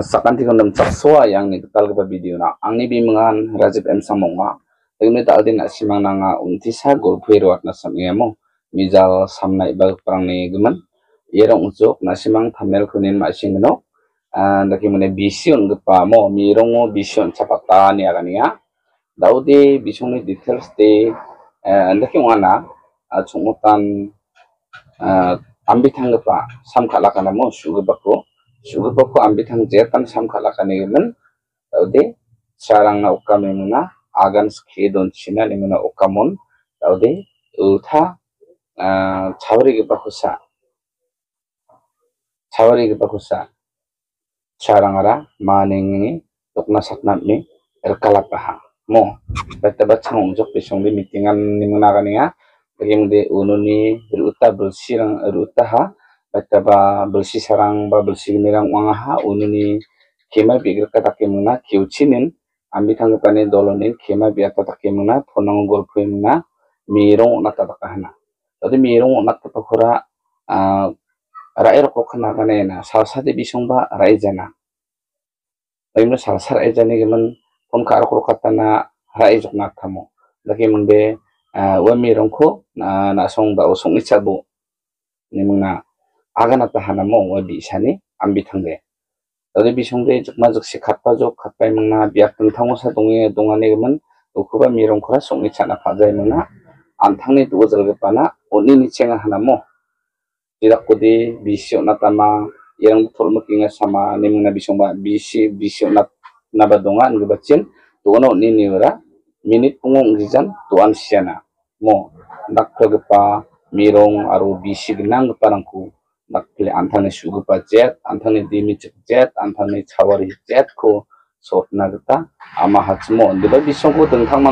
sakan ti kondom tsaksoa yang ni kal ka video na ang ni bimangan rajib em samonga ni tal din naksimang nanga unti sagul pwirwat na samiyamo mijal samna iba nih ni geman irong ujuk na simang tamel kunin ma singno daki ah, mune vision gepa mo mirongo vision chapata ni agania daudi bisung ni details te daki wana eh, ah, chungutan ambitang ah, gepa sam kana mo bako subuhko ambi tang jetan sam khala kane men daude sarang na ukam emuna agan skhe don china emuna ukamon daude ultha chawri ge bahusa chawri ge bahusa sarangara maningi dokna satnapni elkalapaha mo bata batang unjuk pisong di mitingan ni kania, bagi mudi ununi ruta bersirang ruta ha ba bersih sarang ba bersih ginirang wangaha ha ununi kema bigra kata kemna ambil ambi tangkani dolonin kema biar kata kemna phonang golphe mna mirong na kata kahana tadi mirong na kata kura rai roko kana kana na salsa di bisong ba rai jana taimno salsa rai jana gemen pon ka roko kata na rai jokna kamo lagi mengbe wa mirong ko na na song ba usung ichabu ni muna aga nata hana mo wa di sani ambi tangge tadi bisungde jek majek si khatpa jo khatpa mangna biak tung thango sa tongye dongane geman ukuba mirong khora songi chana phajai mangna antangne tu gojal ge pana oni ni chenga hana mo tidak kode bisio natama yang tol mukinga sama ni mangna bisongba bisi bisio nat naba donga ngi bacin tuono ni ni ora minit pungong gizan tuan siana mo dakro gepa mirong aru bisi genang geparangku nakli antane shugu pa jet antane dimi chik jet antane chawari jet ko na gita ama hachmo ondilo bisoku dengthang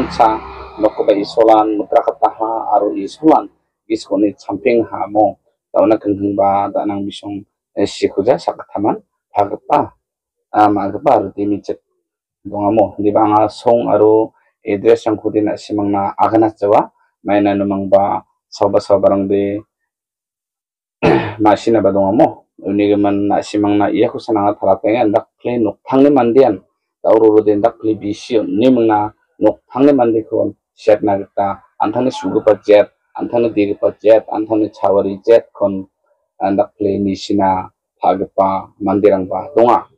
nokko ba isolan mutra kata ha aru isolan ni champing ha mo dauna kengkeng ba danang bisong sikuja sakataman pagpa ama gpa aru dimi chik ndiba nga song aru edres yang simang na agana cewa mainan namang ba soba sobarang di nasi na badong unikeman uni man na simang na iya ko sa nanga taratengan dakli nuktang ni mandian taururo din dakli bisyo ni mga nuktang ni mandi ko set na kita antani sugo pa jet antani diri pa jet antani chawari jet kon dakli ni sina pa mandirang pa donga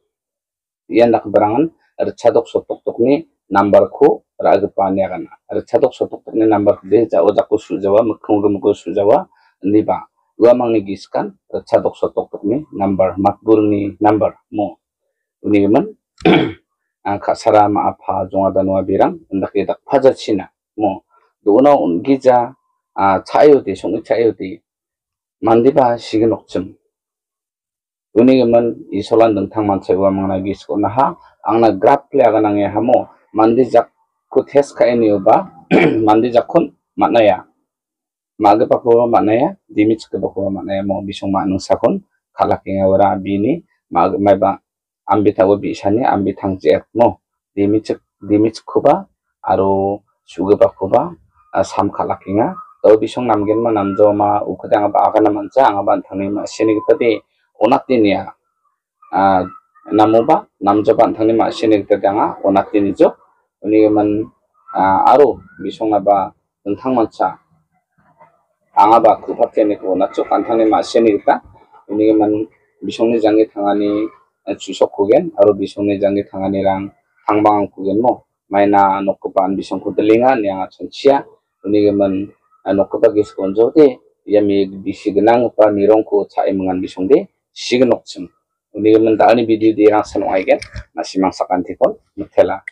iyan dak berangan rchadok sotok tokni number ko ragpa ne gana rchadok sotok tokni number de ja ojaku sujawa mukhung mukhung sujawa niba uamang ni giskan t c a d o k so tok tok ni number makbul ni number mo uni man ka sara ma apha jonga danwa birang n d a k e dak phaja china mo dona ungiza chayo ha angna g r a 만 p l 시 y a 쯤 a nang e h a m 차이와 망나기 있고 나 k 앙나 그 e s ka eni oba mandi jak k 바 n mana ya maga pakuwa manaya dimits ke bakuwa manaya mau bisung manung sakon kalaking awara bini maga mai ba ambita wo bisani ambitang jet mo dimits dimits kuba aro suga bakuba sam kalakinga tau bisung namgen ma namjo ma ukadang ba akana manja angaban thani ma sini kita di namu ba namjo ban thani ma sini kita danga onatini jo uni man aro bisung ba tentang manja tanga ba kufa kene kona cok antane masya nirka ini man bisongne jangge tangani susok kugen aru bisongne jangge tangani rang tangbang kugen mo maina nokupan bisong kudelingan yang atsan sia ini man nokupa gis konzo te ya mi bisi genang pa mirong ku tsa emengan bisong de sigenok tsum ini man taani video di rang sanong aigen masih mangsa kantikon mutela